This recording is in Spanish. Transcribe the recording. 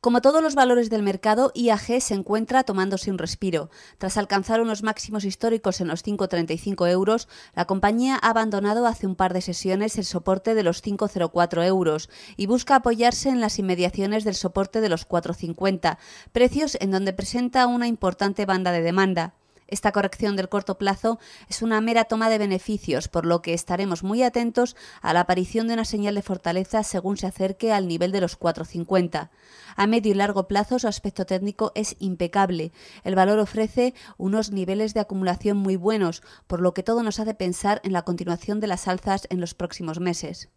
Como todos los valores del mercado, IAG se encuentra tomándose un respiro. Tras alcanzar unos máximos históricos en los 5,35 euros, la compañía ha abandonado hace un par de sesiones el soporte de los 5,04 euros y busca apoyarse en las inmediaciones del soporte de los 4,50, precios en donde presenta una importante banda de demanda. Esta corrección del corto plazo es una mera toma de beneficios, por lo que estaremos muy atentos a la aparición de una señal de fortaleza según se acerque al nivel de los 4,50. A medio y largo plazo su aspecto técnico es impecable. El valor ofrece unos niveles de acumulación muy buenos, por lo que todo nos hace pensar en la continuación de las alzas en los próximos meses.